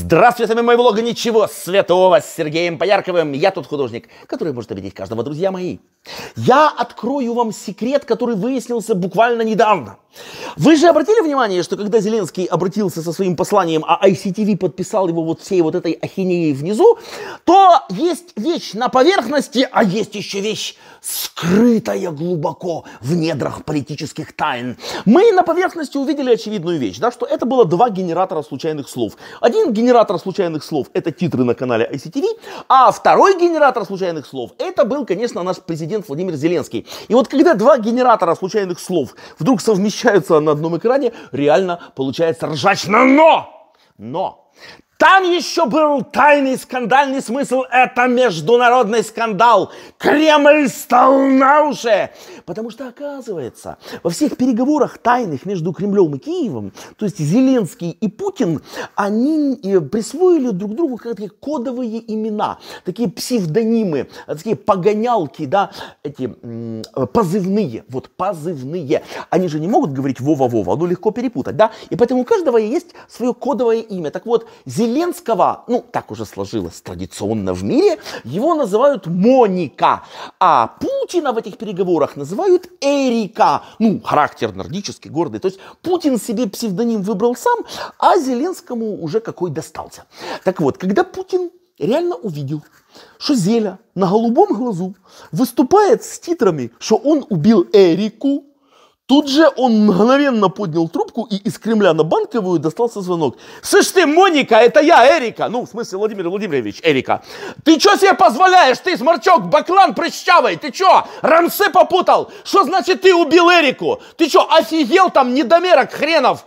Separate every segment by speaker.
Speaker 1: Здравствуйте, с вами мой влог «Ничего святого» с Сергеем Поярковым. Я тот художник, который может обидеть каждого, друзья мои. Я открою вам секрет, который выяснился буквально недавно. Вы же обратили внимание, что когда Зеленский обратился со своим посланием, а ICTV подписал его вот всей вот этой ахинеей внизу, то есть вещь на поверхности, а есть еще вещь скрытая глубоко в недрах политических тайн. Мы на поверхности увидели очевидную вещь, да, что это было два генератора случайных слов. Один генератор случайных слов – это титры на канале ICTV, а второй генератор случайных слов – это был, конечно, наш президент президент Владимир Зеленский. И вот когда два генератора случайных слов вдруг совмещаются на одном экране, реально получается ржачно но! Но! Там еще был тайный скандальный смысл. Это международный скандал. Кремль стал на уши. Потому что, оказывается, во всех переговорах тайных между Кремлем и Киевом, то есть Зеленский и Путин, они э, присвоили друг другу как такие кодовые имена, такие псевдонимы, такие погонялки, да, эти э, позывные, вот позывные. Они же не могут говорить Вова-Вова, ну легко перепутать, да? И поэтому у каждого есть свое кодовое имя. Так вот, Зеленский Зеленского, ну, так уже сложилось традиционно в мире, его называют Моника, а Путина в этих переговорах называют Эрика. Ну, характер нордический, гордый. То есть Путин себе псевдоним выбрал сам, а Зеленскому уже какой достался. Так вот, когда Путин реально увидел, что Зеля на голубом глазу выступает с титрами, что он убил Эрику, Тут же он мгновенно поднял трубку и из Кремля на Банковую достался звонок. «Слышь ты, Моника, это я, Эрика!» Ну, в смысле, Владимир Владимирович, Эрика. «Ты что себе позволяешь? Ты, сморчок, баклан прыщавый! Ты что, рамсы попутал? Что значит ты убил Эрику? Ты что, офигел там, недомерок хренов?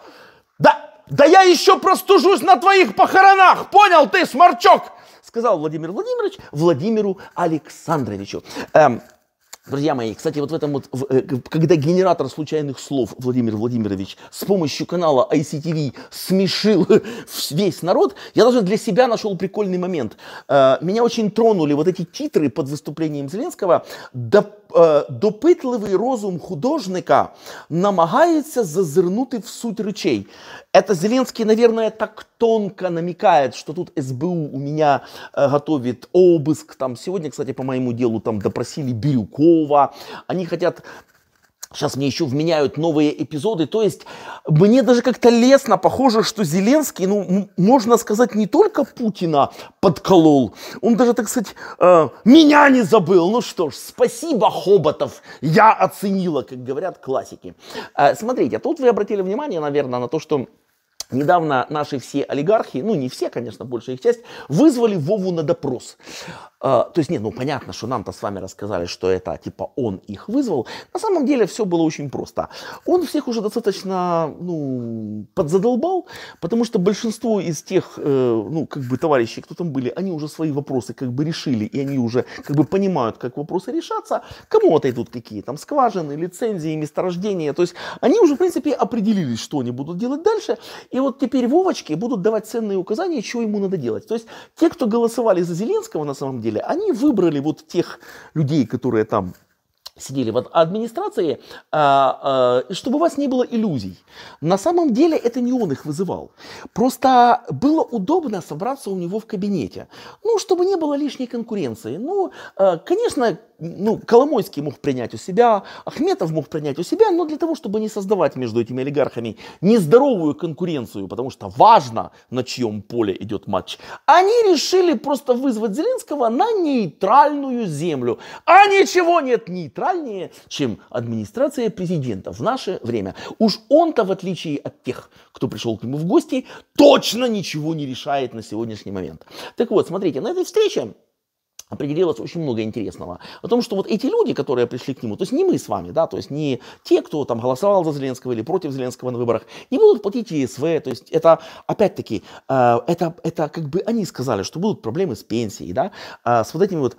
Speaker 1: Да, да я еще простужусь на твоих похоронах! Понял ты, сморчок!» Сказал Владимир Владимирович Владимиру Александровичу. Эм, Друзья мои, кстати, вот в этом вот, э, когда генератор случайных слов Владимир Владимирович с помощью канала ICTV смешил весь народ, я даже для себя нашел прикольный момент. Э, меня очень тронули вот эти титры под выступлением Зеленского до допитливий розум художника намагается зазирнути в суть речей. Это Зеленский, наверное, так тонко намекает, что тут СБУ у меня э, готовит обыск. Там сегодня, кстати, по моему делу там допросили Бирюкова. Они хотят Сейчас мне еще вменяют новые эпизоды. То есть мне даже как-то лестно похоже, что Зеленский, ну, можно сказать, не только Путина подколол, он даже, так сказать, э, меня не забыл. Ну что ж, спасибо, Хоботов, я оценила, как говорят классики. Э, смотрите, тут вы обратили внимание, наверное, на то, что Недавно наши все олигархи, ну не все, конечно, большая их часть, вызвали Вову на допрос. А, то есть, нет, ну понятно, что нам-то с вами рассказали, что это типа он их вызвал. На самом деле все было очень просто. Он всех уже достаточно, ну, подзадолбал, потому что большинство из тех, э, ну, как бы товарищей, кто там были, они уже свои вопросы как бы решили, и они уже как бы понимают, как вопросы решаться. Кому отойдут какие там скважины, лицензии, месторождения. То есть, они уже, в принципе, определились, что они будут делать дальше. И вот теперь Вовочки будут давать ценные указания, чего ему надо делать. То есть, те, кто голосовали за Зеленского, на самом деле, деле, они выбрали вот тех людей, которые там сидели в администрации, а, а, чтобы у вас не было иллюзий. На самом деле это не он их вызывал. Просто было удобно собраться у него в кабинете. Ну, чтобы не было лишней конкуренции. Ну, а, конечно, ну, Коломойский мог принять у себя, Ахметов мог принять у себя, но для того, чтобы не создавать между этими олигархами нездоровую конкуренцию, потому что важно, на чьем поле идет матч, они решили просто вызвать Зеленского на нейтральную землю. А ничего нет нейтральнее, чем администрация президента в наше время. Уж он-то, в отличие от тех, кто пришел к нему в гости, точно ничего не решает на сегодняшний момент. Так вот, смотрите, на этой встрече определилось очень много интересного. О том, что вот эти люди, которые пришли к нему, то есть не мы с вами, да, то есть не те, кто там голосовал за Зеленского или против Зеленского на выборах, не будут платить ЕСВ, то есть это, опять-таки, э, это, это как бы они сказали, что будут проблемы с пенсией, да, э, с вот этими вот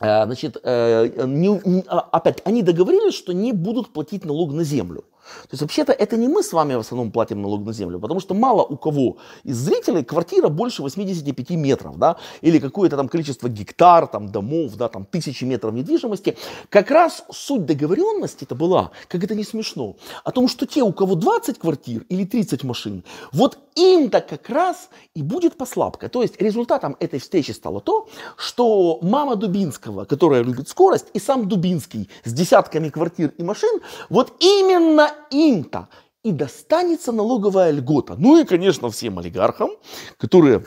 Speaker 1: э, Значит, а, опять, они договорились, что не будут платить налог на землю. То есть вообще-то это не мы с вами в основном платим налог на землю, потому что мало у кого из зрителей квартира больше 85 метров, да, или какое-то там количество гектар, там домов, да, там тысячи метров недвижимости. Как раз суть договоренности это была, как это не смешно, о том, что те, у кого 20 квартир или 30 машин, вот им-то как раз и будет послабка. То есть результатом этой встречи стало то, что мама Дубинского, которая любит скорость, и сам Дубинский с десятками квартир и машин, вот именно им-то и достанется налоговая льгота. Ну и, конечно, всем олигархам, которые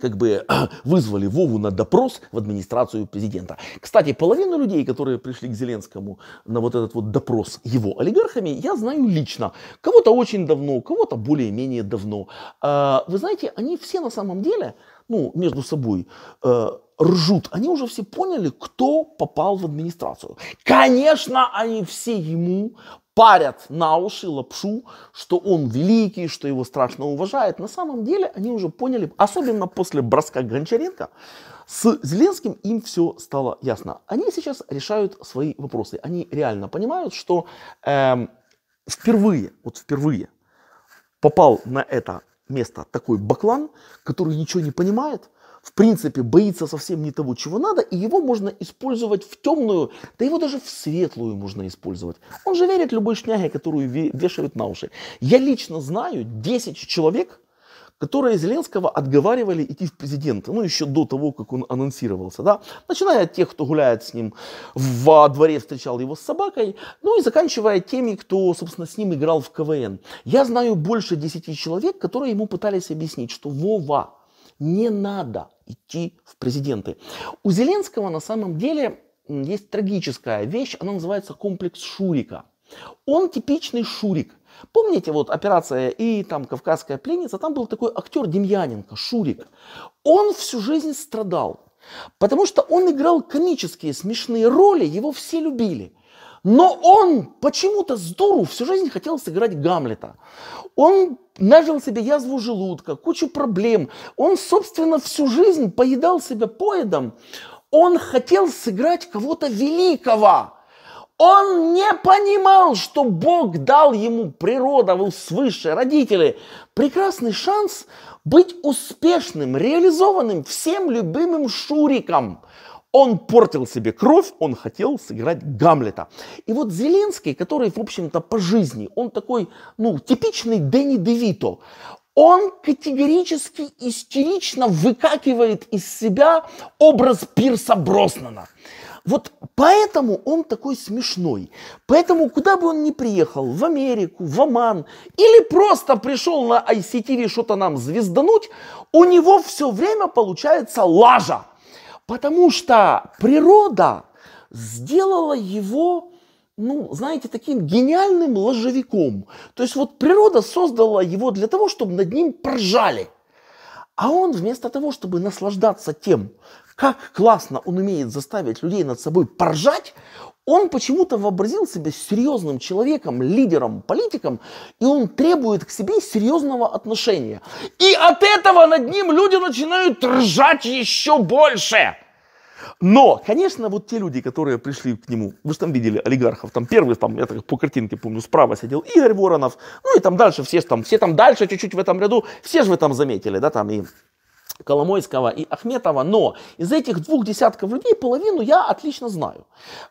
Speaker 1: как бы вызвали Вову на допрос в администрацию президента. Кстати, половину людей, которые пришли к Зеленскому на вот этот вот допрос его олигархами, я знаю лично. Кого-то очень давно, кого-то более-менее давно. А, вы знаете, они все на самом деле, ну, между собой, э, ржут, они уже все поняли, кто попал в администрацию. Конечно, они все ему парят на уши лапшу, что он великий, что его страшно уважают. На самом деле они уже поняли, особенно после броска Гончаренко, с Зеленским им все стало ясно. Они сейчас решают свои вопросы. Они реально понимают, что э, впервые, вот впервые попал на это место такой баклан, который ничего не понимает, в принципе, боится совсем не того, чего надо, и его можно использовать в темную, да его даже в светлую можно использовать. Он же верит любой шняге, которую вешают на уши. Я лично знаю 10 человек, которые Зеленского отговаривали идти в президенты, ну, еще до того, как он анонсировался, да, начиная от тех, кто гуляет с ним во дворе, встречал его с собакой, ну, и заканчивая теми, кто, собственно, с ним играл в КВН. Я знаю больше десяти человек, которые ему пытались объяснить, что Вова, не надо идти в президенты. У Зеленского на самом деле есть трагическая вещь, она называется комплекс Шурика. Он типичный Шурик. Помните, вот операция и там «Кавказская пленница», там был такой актер Демьяненко, Шурик. Он всю жизнь страдал, потому что он играл комические, смешные роли, его все любили. Но он почему-то с дуру всю жизнь хотел сыграть Гамлета. Он нажил себе язву желудка, кучу проблем. Он, собственно, всю жизнь поедал себя поедом. Он хотел сыграть кого-то великого. Он не понимал, что Бог дал ему природа, был свыше, родители. Прекрасный шанс быть успешным, реализованным всем любимым Шуриком. Он портил себе кровь, он хотел сыграть Гамлета. И вот Зеленский, который, в общем-то, по жизни, он такой, ну, типичный Дэнни Девито, он категорически истерично выкакивает из себя образ Пирса Броснана. Вот поэтому он такой смешной. Поэтому куда бы он ни приехал, в Америку, в Оман, или просто пришел на ICTV что-то нам звездануть, у него все время получается лажа. Потому что природа сделала его, ну, знаете, таким гениальным ложевиком. То есть вот природа создала его для того, чтобы над ним поржали. А он вместо того, чтобы наслаждаться тем, как классно он умеет заставить людей над собой поржать, он почему-то вообразил себя серьезным человеком, лидером, политиком, и он требует к себе серьезного отношения. И от этого над ним люди начинают ржать еще больше. Но, конечно, вот те люди, которые пришли к нему, вы же там видели олигархов, там первый, там, я так по картинке помню, справа сидел Игорь Воронов, ну и там дальше все там, все там дальше чуть-чуть в этом ряду, все же вы там заметили, да, там и Коломойского и Ахметова, но из этих двух десятков людей половину я отлично знаю.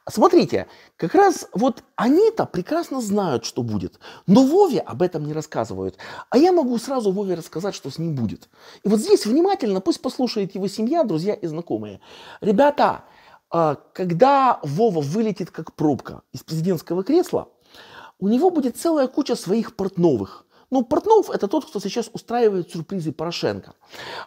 Speaker 1: Смотрите, как раз вот они-то прекрасно знают, что будет, но Вове об этом не рассказывают. А я могу сразу Вове рассказать, что с ним будет. И вот здесь внимательно, пусть послушает его семья, друзья и знакомые. Ребята, а, когда Вова вылетит как пробка из президентского кресла, у него будет целая куча своих портновых – ну, Портнов – это тот, кто сейчас устраивает сюрпризы Порошенко.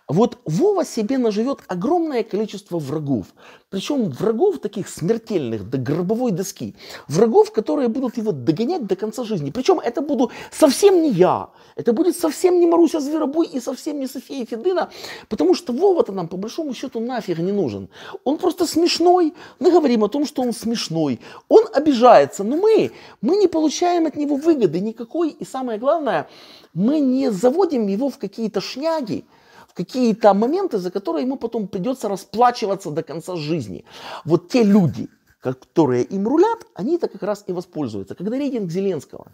Speaker 1: Вот Вова себе наживет огромное количество врагов. Причем врагов таких смертельных, до гробовой доски. Врагов, которые будут его догонять до конца жизни. Причем это буду совсем не я. Это будет совсем не Маруся Зверобой и совсем не София Федына. Потому что Вова-то нам, по большому счету, нафиг не нужен. Он просто смешной. Мы говорим о том, что он смешной. Он обижается, но мы, мы не получаем от него выгоды никакой. И самое главное, мы не заводим его в какие-то шняги, в какие-то моменты, за которые ему потом придется расплачиваться до конца жизни. Вот те люди, которые им рулят, они-то как раз и воспользуются. Когда рейтинг Зеленского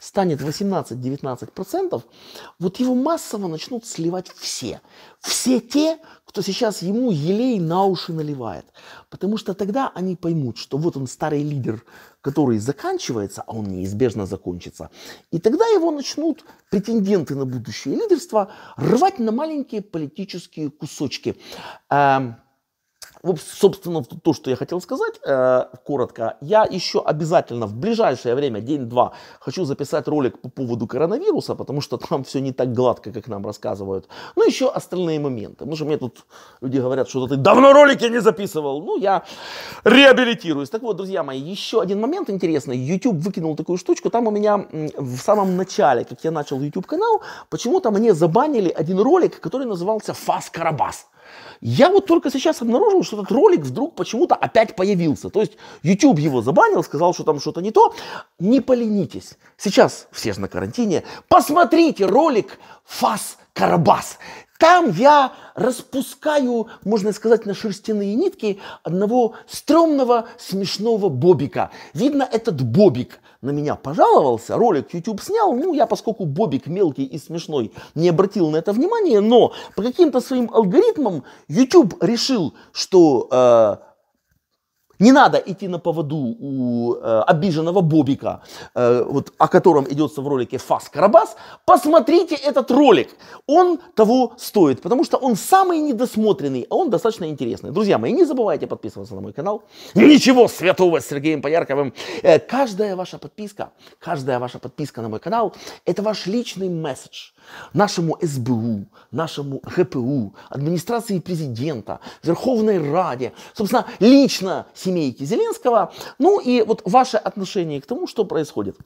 Speaker 1: станет 18-19%, вот его массово начнут сливать все. Все те, кто сейчас ему елей на уши наливает. Потому что тогда они поймут, что вот он старый лидер, который заканчивается, а он неизбежно закончится. И тогда его начнут претенденты на будущее лидерство рвать на маленькие политические кусочки. Эм, собственно, то, что я хотел сказать э, коротко. Я еще обязательно в ближайшее время, день-два, хочу записать ролик по поводу коронавируса, потому что там все не так гладко, как нам рассказывают. Ну, еще остальные моменты. Потому ну, что мне тут люди говорят, что ты давно ролики не записывал. Ну, я реабилитируюсь. Так вот, друзья мои, еще один момент интересный. YouTube выкинул такую штучку. Там у меня в самом начале, как я начал YouTube канал, почему-то мне забанили один ролик, который назывался «Фас Карабас». Я вот только сейчас обнаружил, что этот ролик вдруг почему-то опять появился. То есть YouTube его забанил, сказал, что там что-то не то. Не поленитесь. Сейчас все же на карантине. Посмотрите ролик «Фас Карабас». Там я распускаю, можно сказать, на шерстяные нитки одного стрёмного смешного бобика. Видно, этот бобик на меня пожаловался, ролик YouTube снял, ну я, поскольку бобик мелкий и смешной, не обратил на это внимания, но по каким-то своим алгоритмам YouTube решил, что э, не надо идти на поводу у э, обиженного Бобика, э, вот, о котором идется в ролике Фас Карабас. Посмотрите этот ролик. Он того стоит, потому что он самый недосмотренный, а он достаточно интересный. Друзья мои, не забывайте подписываться на мой канал. Ничего святого с Сергеем Поярковым. Э, каждая ваша подписка, каждая ваша подписка на мой канал, это ваш личный месседж нашему СБУ, нашему ГПУ, администрации президента, Верховной Раде, собственно, лично себе семейки Зеленского. Ну и вот ваше отношение к тому, что происходит.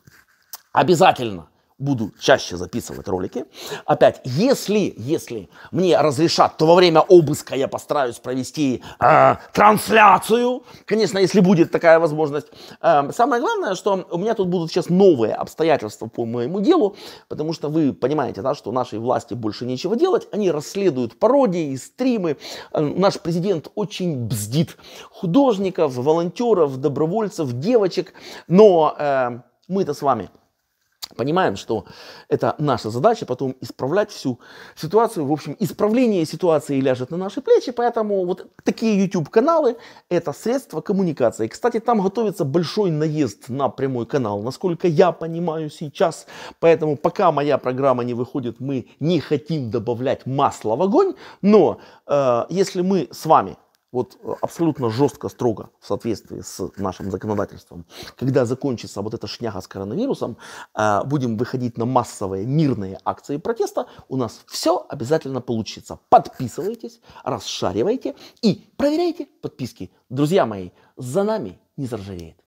Speaker 1: Обязательно буду чаще записывать ролики. Опять, если, если мне разрешат, то во время обыска я постараюсь провести э, трансляцию. Конечно, если будет такая возможность. Э, самое главное, что у меня тут будут сейчас новые обстоятельства по моему делу, потому что вы понимаете, да, что нашей власти больше нечего делать. Они расследуют пародии, стримы. Э, наш президент очень бздит художников, волонтеров, добровольцев, девочек. Но э, мы-то с вами Понимаем, что это наша задача потом исправлять всю ситуацию. В общем, исправление ситуации ляжет на наши плечи, поэтому вот такие YouTube-каналы – это средства коммуникации. Кстати, там готовится большой наезд на прямой канал, насколько я понимаю сейчас. Поэтому пока моя программа не выходит, мы не хотим добавлять масла в огонь. Но э, если мы с вами вот э, абсолютно жестко, строго в соответствии с нашим законодательством, когда закончится вот эта шняга с коронавирусом, э, будем выходить на массовые мирные акции протеста, у нас все обязательно получится. Подписывайтесь, расшаривайте и проверяйте подписки. Друзья мои, за нами не заржавеет.